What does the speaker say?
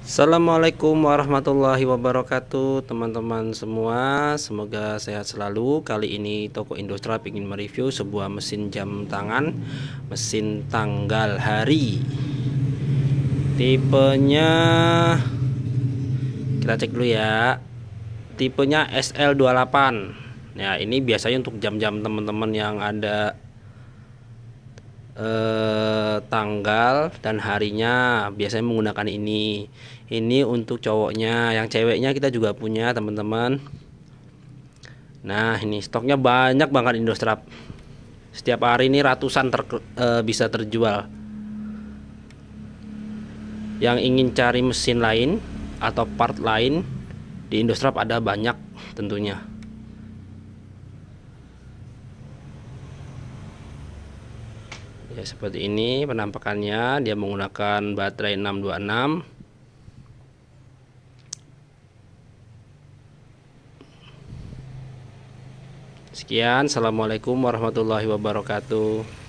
Assalamualaikum warahmatullahi wabarakatuh teman-teman semua semoga sehat selalu kali ini toko industri ingin mereview sebuah mesin jam tangan mesin tanggal hari tipenya kita cek dulu ya tipenya SL28 ya ini biasanya untuk jam-jam teman-teman yang ada eh tanggal dan harinya biasanya menggunakan ini ini untuk cowoknya yang ceweknya kita juga punya teman-teman nah ini stoknya banyak banget Indostrap setiap hari ini ratusan ter, e, bisa terjual yang ingin cari mesin lain atau part lain di Indostrap ada banyak tentunya ya seperti ini penampakannya dia menggunakan baterai 626 sekian assalamualaikum warahmatullahi wabarakatuh